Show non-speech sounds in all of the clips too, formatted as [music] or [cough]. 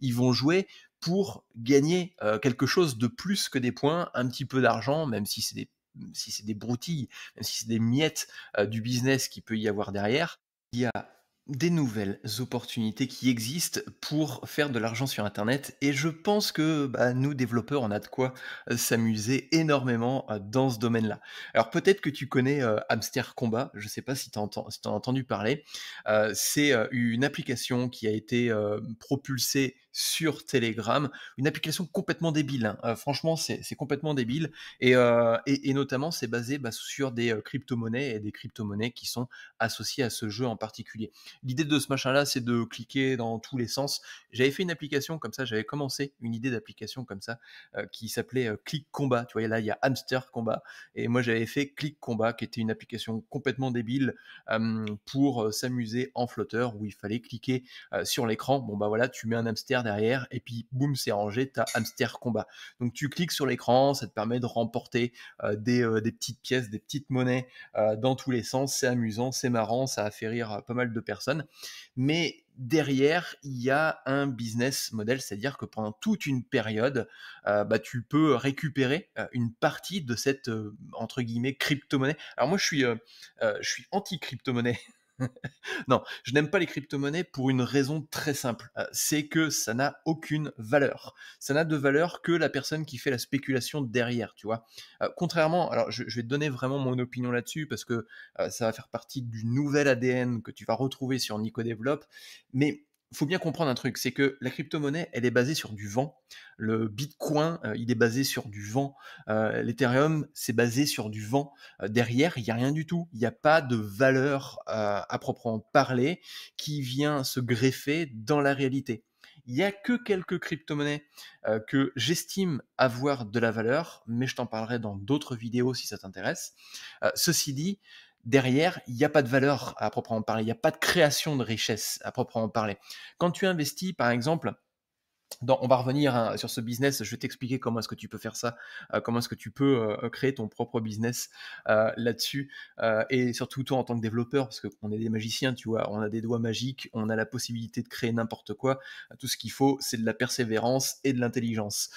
ils vont jouer pour gagner euh, quelque chose de plus que des points, un petit peu d'argent, même si c'est des si c'est des broutilles, même si c'est des miettes euh, du business qui peut y avoir derrière, il y a des nouvelles opportunités qui existent pour faire de l'argent sur Internet et je pense que bah, nous développeurs on a de quoi euh, s'amuser énormément euh, dans ce domaine-là. Alors peut-être que tu connais euh, Amster Combat, je ne sais pas si tu as entendu parler. c'est une application qui a été propulsée sur Telegram, une application complètement débile. Hein. franchement, c'est complètement débile. Et, notamment, c'est basé bah, sur des crypto-monnaies et des crypto-monnaies qui sont associées à ce jeu en particulier. L'idée de ce machin-là, c'est de cliquer dans tous les sens. J'avais fait une application comme ça, j'avais commencé une idée d'application comme ça euh, qui s'appelait euh, Click Combat. Tu vois, là, il y a Hamster Combat. Et moi, j'avais fait Click Combat, qui était une application complètement débile pour euh, s'amuser en flotteur où il fallait cliquer sur l'écran. Bon, bah voilà, tu mets un hamster derrière et puis boum, c'est rangé, tu as Hamster Combat. Donc, tu cliques sur l'écran, ça te permet de remporter des, des, petites pièces, des petites monnaies dans tous les sens. C'est amusant, c'est marrant, ça a fait rire pas mal de personnes mais derrière, il y a un business model, c'est-à-dire que pendant toute une période, euh, bah, tu peux récupérer euh, une partie de cette, euh, entre guillemets, crypto-monnaie. Alors moi, je suis, je suis anti-crypto-monnaie, [laughs] [laughs] non, je n'aime pas les crypto-monnaies pour une raison très simple. Euh, c'est que ça n'a aucune valeur. Ça n'a de valeur que la personne qui fait la spéculation derrière, tu vois. Euh, contrairement, alors je, vais donner vraiment mon opinion là-dessus parce que euh, ça va faire partie du nouvel ADN que tu vas retrouver sur Nico Develop. Mais faut bien comprendre un truc, c'est que la crypto-monnaie, elle est basée sur du vent. Le Bitcoin, euh, il est basé sur du vent. Euh, L'Ethereum, c'est basé sur du vent. Euh, derrière, il n'y a rien du tout. Il n'y a pas de valeur euh, à proprement parler qui vient se greffer dans la réalité. Il n'y a que quelques crypto-monnaies que j'estime avoir de la valeur, mais je t'en parlerai dans d'autres vidéos si ça t'intéresse. ceci dit, derrière, il n'y a pas de valeur à proprement parler, il n'y a pas de création de richesse à proprement parler. Quand tu investis, par exemple, dans, on va revenir hein, sur ce business, je vais t'expliquer comment est-ce que tu peux faire ça, euh, comment est-ce que tu peux euh, euh, créer ton propre business là-dessus, et surtout toi en tant que développeur, parce qu'on est des magiciens, tu vois, on a des doigts magiques, on a la possibilité de créer n'importe quoi, tout ce qu'il faut, c'est de la persévérance et de l'intelligence.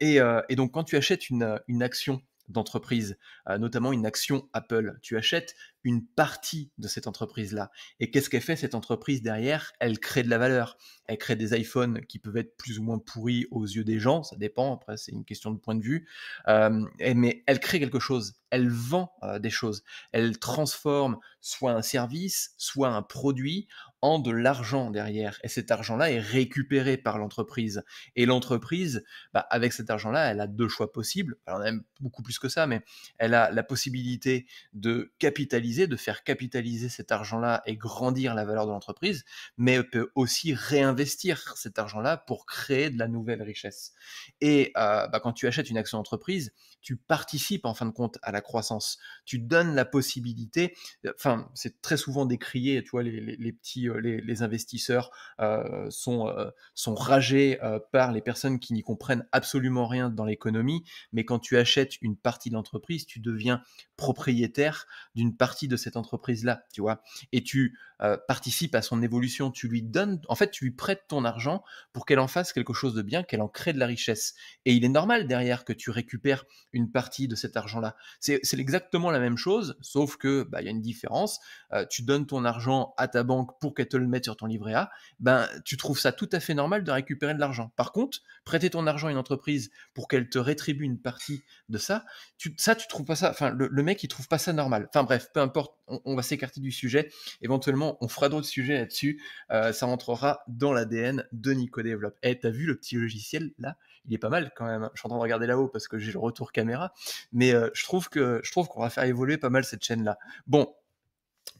Et, donc quand tu achètes une action, d'entreprise, euh, notamment une action Apple. Tu achètes une partie de cette entreprise-là. Et qu'est-ce qu'elle fait cette entreprise derrière Elle crée de la valeur. Elle crée des iPhones qui peuvent être plus ou moins pourris aux yeux des gens, ça dépend, après c'est une question de point de vue. Euh, mais elle crée quelque chose, elle vend euh, des choses. Elle transforme soit un service, soit un produit en de l'argent derrière. Et cet argent-là est récupéré par l'entreprise. Et l'entreprise, bah, avec cet argent-là, elle a deux choix possibles. Alors, elle a même beaucoup plus que ça, mais elle a la possibilité de capitaliser de faire capitaliser cet argent-là et grandir la valeur de l'entreprise, mais peut aussi réinvestir cet argent-là pour créer de la nouvelle richesse. Et euh, bah, quand tu achètes une action d'entreprise tu participes en fin de compte à la croissance. Tu donnes la possibilité, euh, enfin, c'est très souvent décrié, tu vois, les, petits, euh, les, investisseurs sont, sont ragés par les personnes qui n'y comprennent absolument rien dans l'économie, mais quand tu achètes une partie d'entreprise tu deviens propriétaire d'une partie de cette entreprise-là, tu vois, et tu euh, participes à son évolution, tu lui donnes, en fait, tu lui prêtes ton argent pour qu'elle en fasse quelque chose de bien, qu'elle en crée de la richesse. Et il est normal derrière que tu récupères une partie de cet argent-là. C'est exactement la même chose, sauf que bah, il y a une différence. Euh, tu donnes ton argent à ta banque pour qu'elle te le mette sur ton livret A, ben tu trouves ça tout à fait normal de récupérer de l'argent. Par contre, prêter ton argent à une entreprise pour qu'elle te rétribue une partie de ça, ça tu trouves pas ça. Enfin, le, mec il trouve pas ça normal. Enfin bref, peu importe on, va s'écarter du sujet. Éventuellement, on fera d'autres sujets là-dessus. Euh, ça rentrera dans l'ADN de Nico Develop. Et eh, t'as vu le petit logiciel là Il est pas mal quand même. Je suis en train de regarder là-haut parce que j'ai le retour caméra. Mais euh, je trouve que je trouve qu'on va faire évoluer pas mal cette chaîne-là. Bon,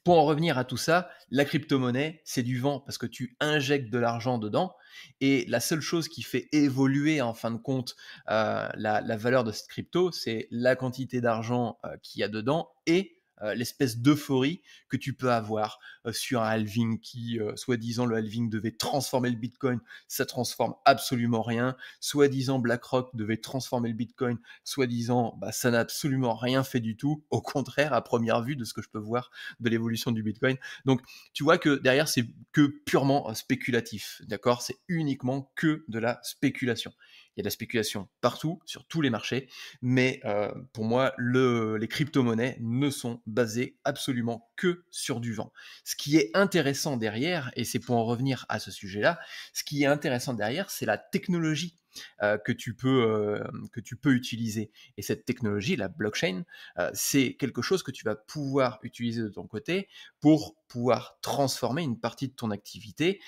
pour en revenir à tout ça, la crypto-monnaie, c'est du vent parce que tu injectes de l'argent dedans. Et la seule chose qui fait évoluer en fin de compte euh, la, valeur de cette crypto, c'est la quantité d'argent qu'il y a dedans et euh, l'espèce d'euphorie que tu peux avoir euh, sur un halving qui, soit euh, soi-disant, le halving devait transformer le Bitcoin, ça transforme absolument rien. Soi-disant, BlackRock devait transformer le Bitcoin, soi-disant, bah, ça n'a absolument rien fait du tout. Au contraire, à première vue de ce que je peux voir de l'évolution du Bitcoin. Donc, tu vois que derrière, c'est que purement spéculatif, d'accord C'est uniquement que de la spéculation il y a de la spéculation partout, sur tous les marchés, mais euh, pour moi, les crypto-monnaies ne sont basées absolument que sur du vent. Ce qui est intéressant derrière, et c'est pour en revenir à ce sujet-là, ce qui est intéressant derrière, c'est la technologie euh, que tu peux euh, que tu peux utiliser. Et cette technologie, la blockchain, euh, c'est quelque chose que tu vas pouvoir utiliser de ton côté pour pouvoir transformer une partie de ton activité,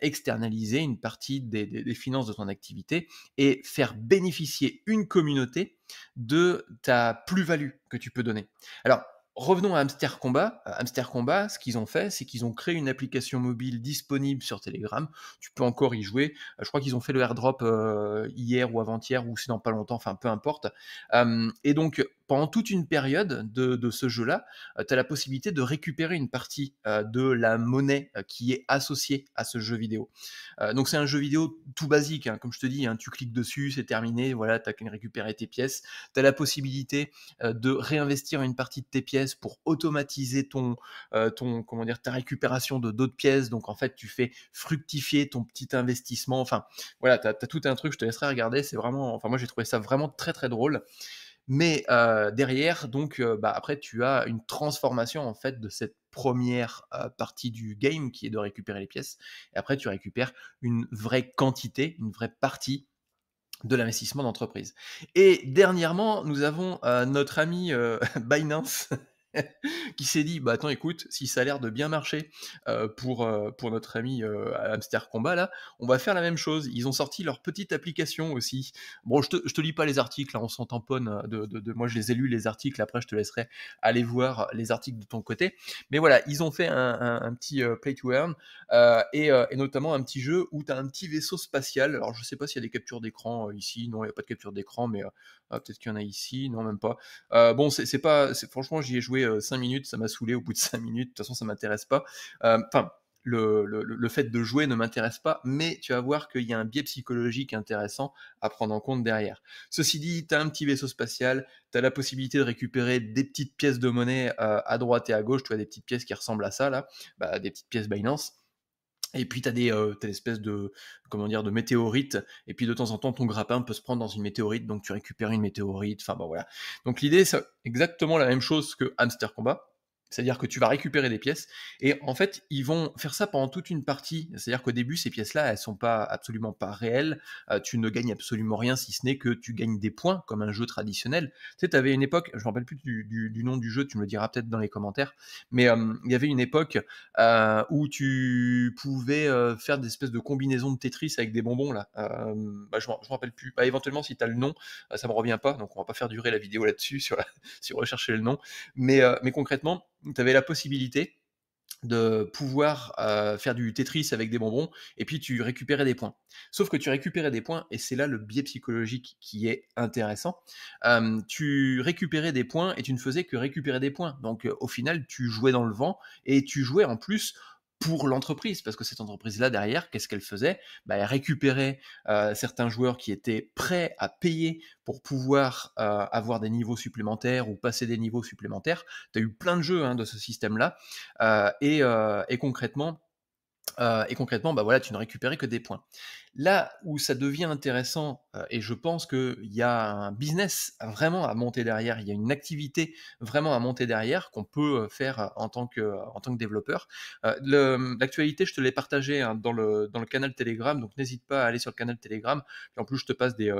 externaliser une partie des, des, finances de ton activité et faire bénéficier une communauté de ta plus-value que tu peux donner. Alors, Revenons à Hamster Combat. Euh, Hamster Combat, ce qu'ils ont fait, c'est qu'ils ont créé une application mobile disponible sur Telegram. Tu peux encore y jouer. Euh, je crois qu'ils ont fait le airdrop euh, hier ou avant-hier, ou sinon pas longtemps, enfin peu importe. et donc, pendant toute une période de, ce jeu-là, euh, tu as la possibilité de récupérer une partie euh, de la monnaie euh, qui est associée à ce jeu vidéo. donc c'est un jeu vidéo tout basique, hein. comme je te dis, hein, tu cliques dessus, c'est terminé, voilà, tu as qu'à récupérer tes pièces, tu as la possibilité de réinvestir une partie de tes pièces pour automatiser ton, ton comment dire, ta récupération de d'autres pièces, donc en fait tu fais fructifier ton petit investissement, enfin voilà, tu as, tout un truc, je te laisserai regarder, c'est vraiment, enfin moi j'ai trouvé ça vraiment très très drôle. Mais euh, derrière, donc, euh, bah, après, tu as une transformation en fait de cette première euh, partie du game qui est de récupérer les pièces. Et après, tu récupères une vraie quantité, une vraie partie de l'investissement d'entreprise. Et dernièrement, nous avons notre ami [laughs] Binance [laughs] qui s'est dit bah attends écoute si ça a l'air de bien marcher euh, pour euh, pour notre ami Hamster euh, Combat là on va faire la même chose ils ont sorti leur petite application aussi bon je te, te lis pas les articles hein, on s'en tamponne hein, de, moi je les ai lus les articles après je te laisserai aller voir les articles de ton côté mais voilà ils ont fait un, petit play to earn et, notamment un petit jeu où tu as un petit vaisseau spatial alors je sais pas s'il y a des captures d'écran ici non il n'y a pas de capture d'écran mais ah, peut-être qu'il y en a ici non même pas bon c'est pas franchement j'y ai joué 5 euh, minutes, ça m'a saoulé au bout de 5 minutes, de toute façon ça m'intéresse pas. Euh, enfin, le, le, le, fait de jouer ne m'intéresse pas, mais tu vas voir qu'il y a un biais psychologique intéressant à prendre en compte derrière. Ceci dit, tu as un petit vaisseau spatial, tu as la possibilité de récupérer des petites pièces de monnaie euh, à droite et à gauche, tu as des petites pièces qui ressemblent à ça, là, bah, des petites pièces Binance. Et puis, tu as des, euh, espèces de, comment dire, de météorites. Et puis, de temps en temps, ton grappin peut se prendre dans une météorite. Donc, tu récupères une météorite. Enfin, bon, voilà. Donc, l'idée, c'est exactement la même chose que Hamster Combat. C'est-à-dire que tu vas récupérer des pièces et en fait, ils vont faire ça pendant toute une partie. C'est-à-dire qu'au début, ces pièces-là, elles sont pas absolument pas réelles. Euh, tu ne gagnes absolument rien si ce n'est que tu gagnes des points comme un jeu traditionnel. Tu sais, tu avais une époque, je me rappelle plus du, nom du jeu, tu me le diras peut-être dans les commentaires, mais euh, il y avait une époque euh, où tu pouvais faire des espèces de combinaisons de Tetris avec des bonbons là. Bah, je, me rappelle plus. Bah, éventuellement, si tu as le nom, ça ne me revient pas, donc on va pas faire durer la vidéo là-dessus sur, [laughs] on sur rechercher le nom. Mais, mais concrètement tu avais la possibilité de pouvoir faire du Tetris avec des bonbons, et puis tu récupérais des points. Sauf que tu récupérais des points, et c'est là le biais psychologique qui est intéressant, tu récupérais des points et tu ne faisais que récupérer des points. Donc au final, tu jouais dans le vent, et tu jouais en plus pour l'entreprise, parce que cette entreprise-là, derrière, qu'est-ce qu'elle faisait bah, Elle récupérait euh, certains joueurs qui étaient prêts à payer pour pouvoir euh, avoir des niveaux supplémentaires ou passer des niveaux supplémentaires. Tu as eu plein de jeux hein, de ce système-là, euh, et, et, concrètement, et concrètement bah, voilà, tu ne récupérais que des points. Là où ça devient intéressant, euh, et je pense qu'il y a un business vraiment à monter derrière, il y a une activité vraiment à monter derrière qu'on peut euh, faire euh, en tant que, en tant que développeur. L'actualité, je te l'ai partagée hein, dans, le, dans le canal Telegram, donc n'hésite pas à aller sur le canal Telegram. Et en plus, je te passe des,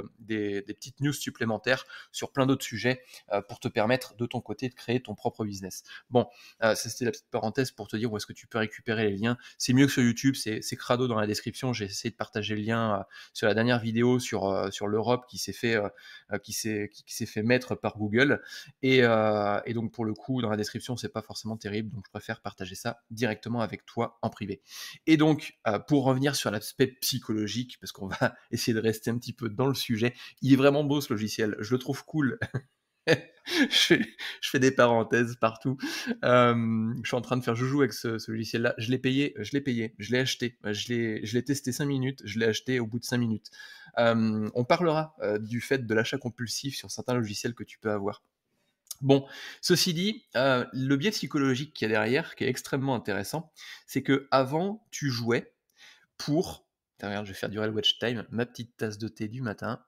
petites news supplémentaires sur plein d'autres sujets pour te permettre de ton côté de créer ton propre business. Bon, c'était la petite parenthèse pour te dire où est-ce que tu peux récupérer les liens. C'est mieux que sur YouTube, c'est crado dans la description, j'ai essayé de partager lien euh, sur la dernière vidéo sur, euh, sur l'Europe qui s'est fait, euh, qui qui, fait mettre par Google. Et, et, donc, pour le coup, dans la description, c'est pas forcément terrible. Donc, je préfère partager ça directement avec toi en privé. Et donc, pour revenir sur l'aspect psychologique, parce qu'on va [laughs] essayer de rester un petit peu dans le sujet, il est vraiment beau ce logiciel. Je le trouve cool. [laughs] je, fais, des parenthèses partout. je suis en train de faire joujou avec ce, logiciel-là. Je l'ai payé, je l'ai payé, je l'ai acheté, euh, je l'ai testé 5 minutes, je l'ai acheté au bout de 5 minutes. on parlera euh, du fait de l'achat compulsif sur certains logiciels que tu peux avoir. Bon, ceci dit, euh, le biais psychologique qu'il y a derrière, qui est extrêmement intéressant, c'est que avant tu jouais pour. Regarde, je vais faire du real watch time, ma petite tasse de thé du matin.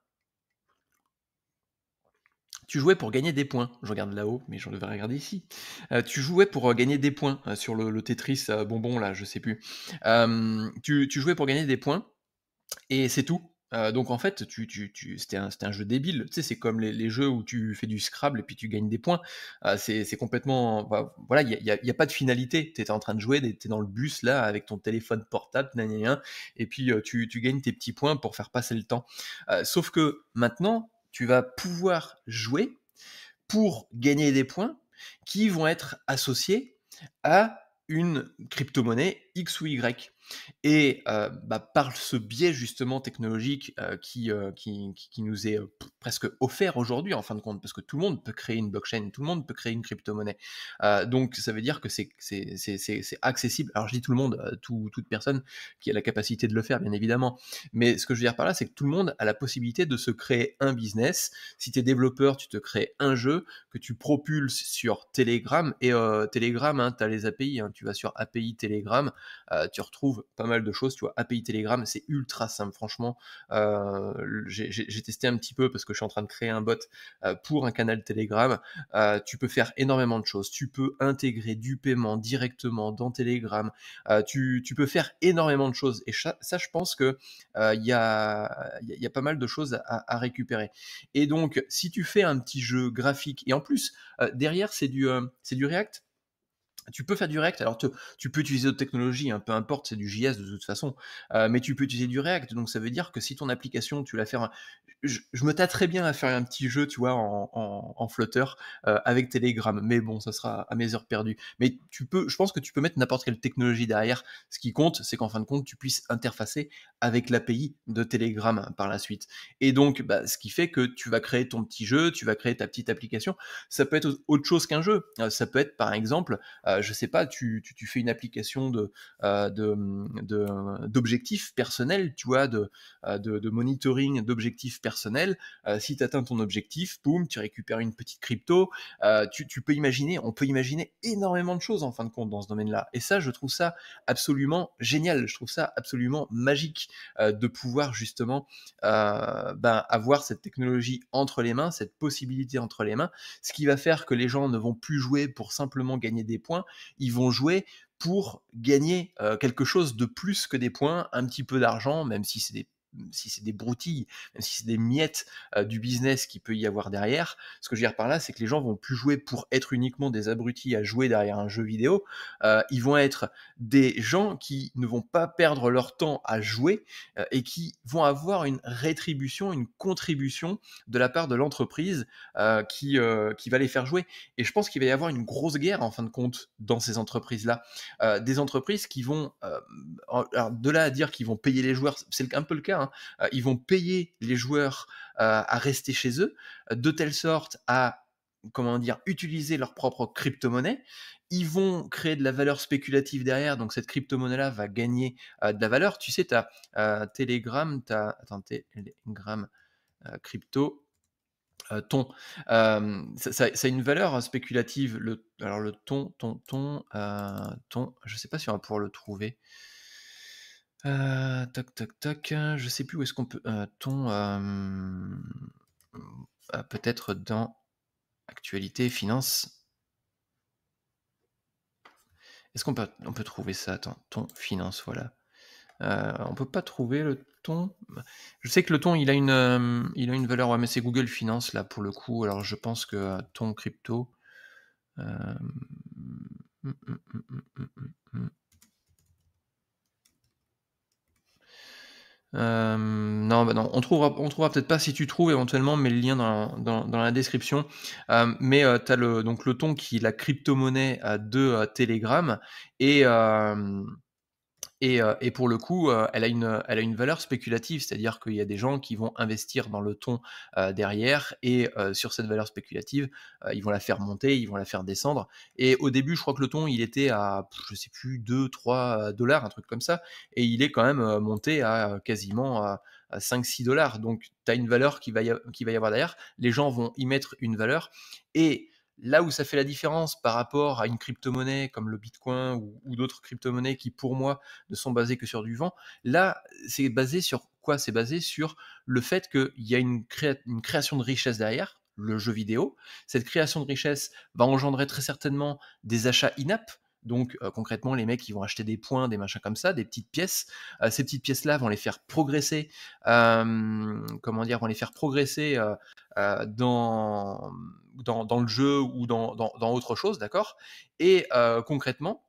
Tu jouais pour gagner des points. Je regarde là-haut, mais je devrais regarder ici. Euh, tu jouais pour euh, gagner des points euh, sur le, Tetris bonbon, là, je sais plus. Tu, jouais pour gagner des points, et c'est tout. donc en fait, tu, tu, c'était un, jeu débile. Tu sais, c'est comme les, jeux où tu fais du Scrabble et puis tu gagnes des points. c'est complètement. Bah, voilà, il n'y a, pas de finalité. Tu étais en train de jouer, tu étais dans le bus là avec ton téléphone portable, et puis tu, gagnes tes petits points pour faire passer le temps. sauf que maintenant, tu vas pouvoir jouer pour gagner des points qui vont être associés à une crypto-monnaie X ou Y. Et euh, bah, par ce biais justement technologique euh, euh, qui, qui, qui, nous est presque offert aujourd'hui en fin de compte, parce que tout le monde peut créer une blockchain, tout le monde peut créer une crypto-monnaie. donc ça veut dire que c'est accessible. Alors je dis tout le monde, toute personne qui a la capacité de le faire, bien évidemment. Mais ce que je veux dire par là, c'est que tout le monde a la possibilité de se créer un business. Si tu es développeur, tu te crées un jeu que tu propulses sur Telegram. Et Telegram, hein, tu as les API, hein. tu vas sur API Telegram, tu retrouves pas mal de choses. Tu vois, API Telegram, c'est ultra simple. Franchement, euh, j'ai testé un petit peu parce que je suis en train de créer un bot euh, pour un canal Telegram. Euh, tu peux faire énormément de choses. Tu peux intégrer du paiement directement dans Telegram. Tu, peux faire énormément de choses. Et ça, je pense que il y a, y, a, pas mal de choses à, à, récupérer. Et donc, si tu fais un petit jeu graphique, et en plus, derrière, c'est du, c'est du React. Tu peux faire du React, alors tu peux utiliser d'autres technologies, hein, peu importe, c'est du JS de toute façon, euh, mais tu peux utiliser du React, donc ça veut dire que si ton application, tu la fais je, me tâterais bien à faire un petit jeu, tu vois, en, flotteur euh, avec Telegram. Mais bon, ça sera à mes heures perdues. Mais tu peux, je pense que tu peux mettre n'importe quelle technologie derrière. Ce qui compte, c'est qu'en fin de compte, tu puisses interfacer avec l'API de Telegram par la suite. Et donc, bah, ce qui fait que tu vas créer ton petit jeu, tu vas créer ta petite application. Ça peut être autre chose qu'un jeu. Euh, ça peut être, par exemple, euh, je sais pas, tu, fais une application de, d'objectifs personnels, tu vois, de, de, de monitoring d'objectifs personnels personnel. Euh, si tu atteins ton objectif, boum, tu récupères une petite crypto. Euh, tu, peux imaginer, on peut imaginer énormément de choses en fin de compte dans ce domaine-là. Et ça, je trouve ça absolument génial. Je trouve ça absolument magique euh, de pouvoir justement ben, avoir cette technologie entre les mains, cette possibilité entre les mains, ce qui va faire que les gens ne vont plus jouer pour simplement gagner des points, ils vont jouer pour gagner quelque chose de plus que des points, un petit peu d'argent, même si c'est des si c'est des broutilles, même si c'est des miettes euh, du business qui peut y avoir derrière, ce que je veux dire par là, c'est que les gens vont plus jouer pour être uniquement des abrutis à jouer derrière un jeu vidéo. Euh, ils vont être des gens qui ne vont pas perdre leur temps à jouer euh, et qui vont avoir une rétribution, une contribution de la part de l'entreprise qui, qui va les faire jouer. Et je pense qu'il va y avoir une grosse guerre en fin de compte dans ces entreprises-là. des entreprises qui vont, de là à dire qu'ils vont payer les joueurs, c'est un peu le cas. Hein, Hein, euh, ils vont payer les joueurs euh, à rester chez eux, euh, de telle sorte à comment dire, utiliser leur propre crypto-monnaie. Ils vont créer de la valeur spéculative derrière, donc cette crypto-monnaie-là va gagner de la valeur. Tu sais, tu as Telegram, tu as attends, Telegram crypto. ton, ça, a une valeur spéculative. alors le ton, ton, ton, ton, je sais pas si on va pouvoir le trouver. Euh, tac tac, hein, Je sais plus où est-ce qu'on peut. Euh, ton. Euh, peut-être dans actualité, finance. Est-ce qu'on peut, on peut trouver ça Attends, ton, finance, voilà. Euh, on peut pas trouver le ton. Je sais que le ton, il a une, il a une valeur. mais c'est Google Finance, là, pour le coup. Alors, je pense que ton crypto. Mm, mm, mm, Euh, non, bah on trouvera, on trouvera peut-être pas si tu trouves éventuellement, mais le lien dans, la description. Euh, mais euh, tu as le, donc le ton qui est la crypto-monnaie de Telegram et, euh, et, pour le coup, euh, elle a une, elle a une valeur spéculative, c'est-à-dire qu'il y a des gens qui vont investir dans le ton euh, derrière et sur cette valeur spéculative, ils vont la faire monter, ils vont la faire descendre. Et au début, je crois que le ton, il était à, je sais plus, 2, 3 dollars, un truc comme ça. Et il est quand même monté à quasiment 5-6 dollars. Donc, tu as une valeur qui va, y, qui va y avoir derrière. Les gens vont y mettre une valeur. Et Là où ça fait la différence par rapport à une crypto-monnaie comme le Bitcoin ou, d'autres crypto-monnaies qui, pour moi, ne sont basées que sur du vent, là, c'est basé sur quoi C'est basé sur le fait qu'il y a une, une création de richesse derrière, le jeu vidéo. Cette création de richesse va engendrer très certainement des achats in donc euh, concrètement, les mecs, ils vont acheter des points, des machins comme ça, des petites pièces. Euh, ces petites pièces-là vont les faire progresser, euh, comment dire, vont les faire progresser dans, dans, le jeu ou dans, dans autre chose, d'accord Et concrètement,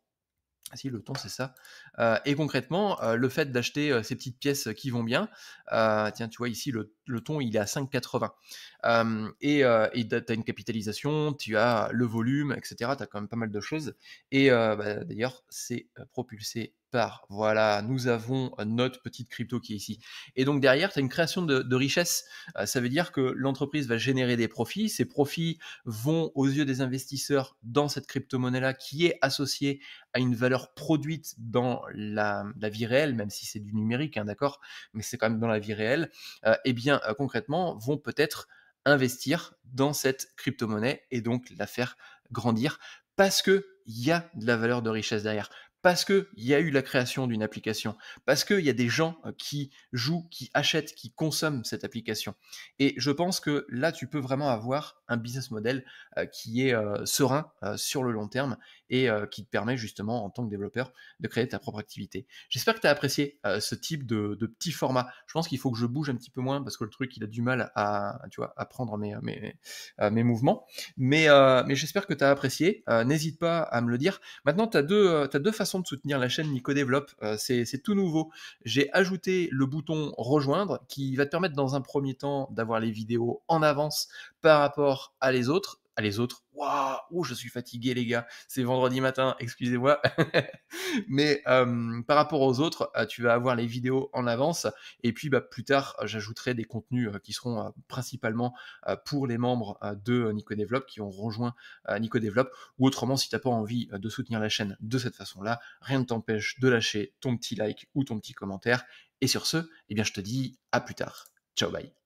si le ton c'est ça, euh, et concrètement, euh, le fait d'acheter euh, ces petites pièces qui vont bien, tiens, tu vois ici, le, ton, il est à 5,80. et tu as une capitalisation, tu as le volume, etc. Tu as quand même pas mal de choses. Et bah, d'ailleurs, c'est propulsé par, voilà, nous avons notre petite crypto qui est ici. Et donc derrière, tu as une création de, de richesse. ça veut dire que l'entreprise va générer des profits. Ces profits vont aux yeux des investisseurs dans cette crypto-monnaie-là qui est associée à une valeur produite dans la, vie réelle, même si c'est du numérique, hein, d'accord, mais c'est quand même dans la vie réelle, et euh, eh bien euh, concrètement vont peut-être investir dans cette crypto-monnaie et donc la faire grandir parce que il y a de la valeur de richesse derrière parce qu'il y a eu la création d'une application, parce qu'il y a des gens euh, qui jouent, qui achètent, qui consomment cette application. Et je pense que là, tu peux vraiment avoir un business model euh, qui est euh, serein sur le long terme et qui te permet justement, en tant que développeur, de créer ta propre activité. J'espère que tu as apprécié ce type de, petit format. Je pense qu'il faut que je bouge un petit peu moins parce que le truc, il a du mal à, tu vois, à prendre mes, mes, mouvements. Mais, mais j'espère que tu as apprécié. N'hésite pas à me le dire. Maintenant, tu as, deux, as deux façons de soutenir la chaîne Nico euh, c'est tout nouveau. J'ai ajouté le bouton rejoindre qui va te permettre dans un premier temps d'avoir les vidéos en avance par rapport à les autres à les autres, waouh, oh, je suis fatigué les gars, c'est vendredi matin, excusez-moi. [laughs] Mais par rapport aux autres, euh, tu vas avoir les vidéos en avance. Et puis bah, plus tard, j'ajouterai des contenus euh, qui seront euh, principalement pour les membres de Nico Develop qui ont rejoint Nico Develop. Ou autrement, si tu n'as pas envie de soutenir la chaîne de cette façon-là, rien ne t'empêche de lâcher ton petit like ou ton petit commentaire. Et sur ce, eh bien, je te dis à plus tard. Ciao, bye.